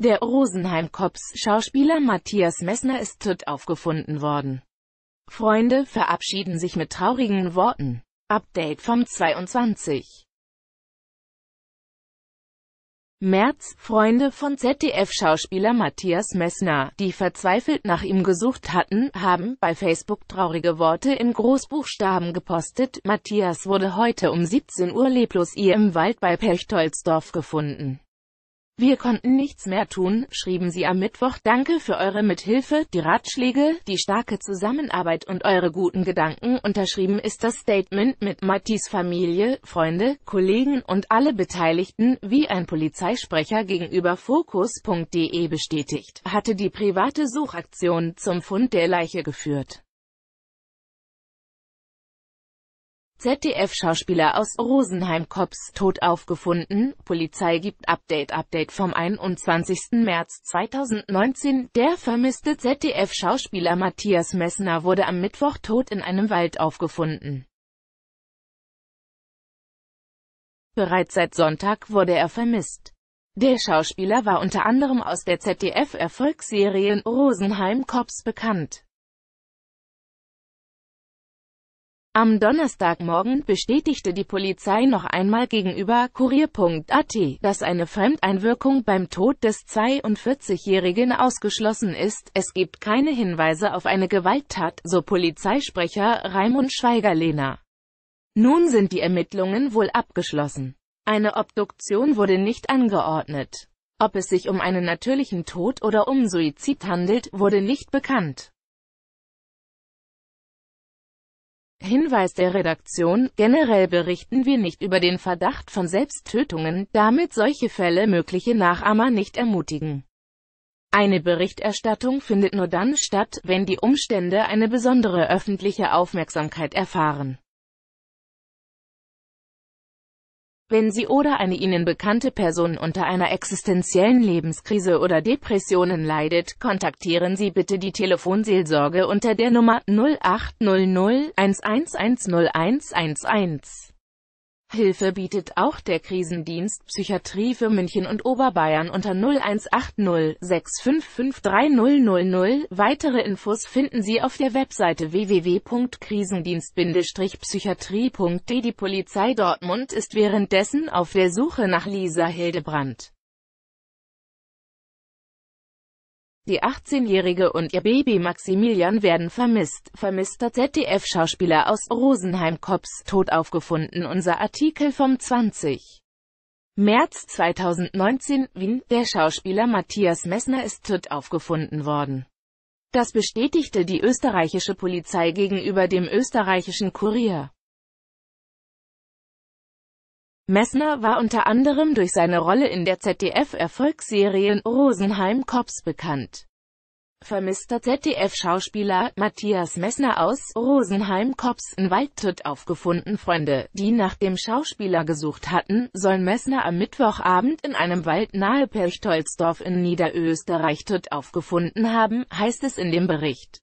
Der rosenheim kops schauspieler Matthias Messner ist tot aufgefunden worden. Freunde verabschieden sich mit traurigen Worten. Update vom 22. März, Freunde von ZDF-Schauspieler Matthias Messner, die verzweifelt nach ihm gesucht hatten, haben bei Facebook traurige Worte in Großbuchstaben gepostet. Matthias wurde heute um 17 Uhr leblos ihr im Wald bei Perchtoldsdorf gefunden. Wir konnten nichts mehr tun, schrieben sie am Mittwoch. Danke für eure Mithilfe, die Ratschläge, die starke Zusammenarbeit und eure guten Gedanken. Unterschrieben ist das Statement mit Mattis Familie, Freunde, Kollegen und alle Beteiligten, wie ein Polizeisprecher gegenüber Focus.de bestätigt, hatte die private Suchaktion zum Fund der Leiche geführt. ZDF-Schauspieler aus Rosenheim Kops tot aufgefunden, Polizei gibt Update Update vom 21. März 2019, der vermisste ZDF-Schauspieler Matthias Messner wurde am Mittwoch tot in einem Wald aufgefunden. Bereits seit Sonntag wurde er vermisst. Der Schauspieler war unter anderem aus der ZDF-Erfolgsserien Rosenheim Cops bekannt. Am Donnerstagmorgen bestätigte die Polizei noch einmal gegenüber Kurier.at, dass eine Fremdeinwirkung beim Tod des 42-Jährigen ausgeschlossen ist. Es gibt keine Hinweise auf eine Gewalttat, so Polizeisprecher Raimund Schweigerlehner. Nun sind die Ermittlungen wohl abgeschlossen. Eine Obduktion wurde nicht angeordnet. Ob es sich um einen natürlichen Tod oder um Suizid handelt, wurde nicht bekannt. Hinweis der Redaktion, generell berichten wir nicht über den Verdacht von Selbsttötungen, damit solche Fälle mögliche Nachahmer nicht ermutigen. Eine Berichterstattung findet nur dann statt, wenn die Umstände eine besondere öffentliche Aufmerksamkeit erfahren. Wenn Sie oder eine Ihnen bekannte Person unter einer existenziellen Lebenskrise oder Depressionen leidet, kontaktieren Sie bitte die Telefonseelsorge unter der Nummer 0800 1110111. Hilfe bietet auch der Krisendienst Psychiatrie für München und Oberbayern unter 0180 6553000. Weitere Infos finden Sie auf der Webseite www.krisendienst-psychiatrie.de. Die Polizei Dortmund ist währenddessen auf der Suche nach Lisa Hildebrandt. Die 18-Jährige und ihr Baby Maximilian werden vermisst. Vermisster ZDF-Schauspieler aus Rosenheim Kops, tot aufgefunden. Unser Artikel vom 20. März 2019, Wien, der Schauspieler Matthias Messner ist tot aufgefunden worden. Das bestätigte die österreichische Polizei gegenüber dem österreichischen Kurier. Messner war unter anderem durch seine Rolle in der ZDF-Erfolgsserien Rosenheim Cops bekannt. Vermisster ZDF-Schauspieler Matthias Messner aus Rosenheim Cops in Waldtritt aufgefunden Freunde, die nach dem Schauspieler gesucht hatten, sollen Messner am Mittwochabend in einem Wald nahe Perchtolzdorf in Niederösterreich Tritt aufgefunden haben, heißt es in dem Bericht.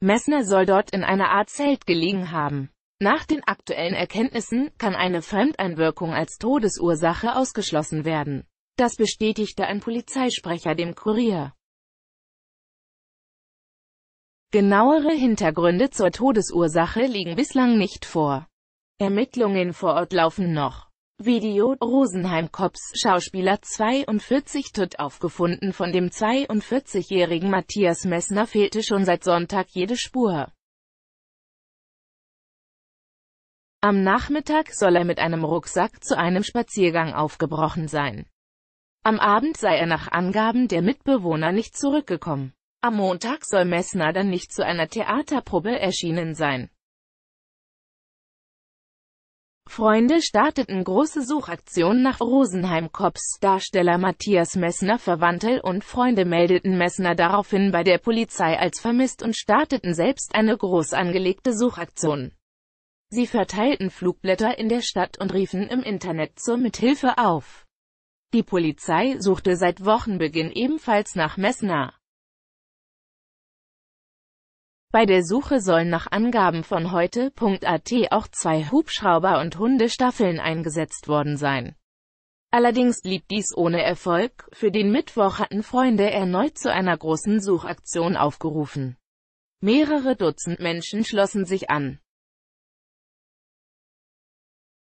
Messner soll dort in einer Art Zelt gelegen haben. Nach den aktuellen Erkenntnissen kann eine Fremdeinwirkung als Todesursache ausgeschlossen werden. Das bestätigte ein Polizeisprecher dem Kurier. Genauere Hintergründe zur Todesursache liegen bislang nicht vor. Ermittlungen vor Ort laufen noch. Video Rosenheim Cops Schauspieler 42 tot aufgefunden von dem 42-jährigen Matthias Messner fehlte schon seit Sonntag jede Spur. Am Nachmittag soll er mit einem Rucksack zu einem Spaziergang aufgebrochen sein. Am Abend sei er nach Angaben der Mitbewohner nicht zurückgekommen. Am Montag soll Messner dann nicht zu einer Theaterprobe erschienen sein. Freunde starteten große Suchaktion nach rosenheim cops Darsteller Matthias Messner Verwandte und Freunde meldeten Messner daraufhin bei der Polizei als vermisst und starteten selbst eine groß angelegte Suchaktion. Sie verteilten Flugblätter in der Stadt und riefen im Internet zur Mithilfe auf. Die Polizei suchte seit Wochenbeginn ebenfalls nach Messner. Bei der Suche sollen nach Angaben von heute.at auch zwei Hubschrauber und Hundestaffeln eingesetzt worden sein. Allerdings blieb dies ohne Erfolg, für den Mittwoch hatten Freunde erneut zu einer großen Suchaktion aufgerufen. Mehrere Dutzend Menschen schlossen sich an.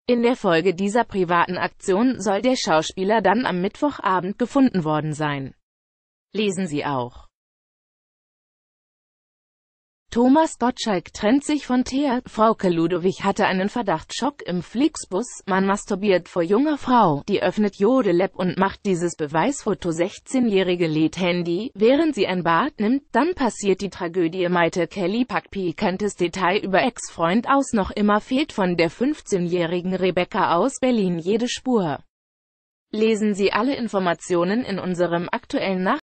In der Folge dieser privaten Aktion soll der Schauspieler dann am Mittwochabend gefunden worden sein. Lesen Sie auch Thomas Gottschalk trennt sich von Thea. Frauke Ludowig hatte einen Verdacht. Schock im Flixbus. Man masturbiert vor junger Frau. Die öffnet Jodelab und macht dieses Beweisfoto. 16-Jährige lädt Handy, während sie ein Bad nimmt. Dann passiert die Tragödie. Maite Kelly packt pikantes Detail über Ex-Freund aus. Noch immer fehlt von der 15-jährigen Rebecca aus Berlin jede Spur. Lesen Sie alle Informationen in unserem aktuellen Nach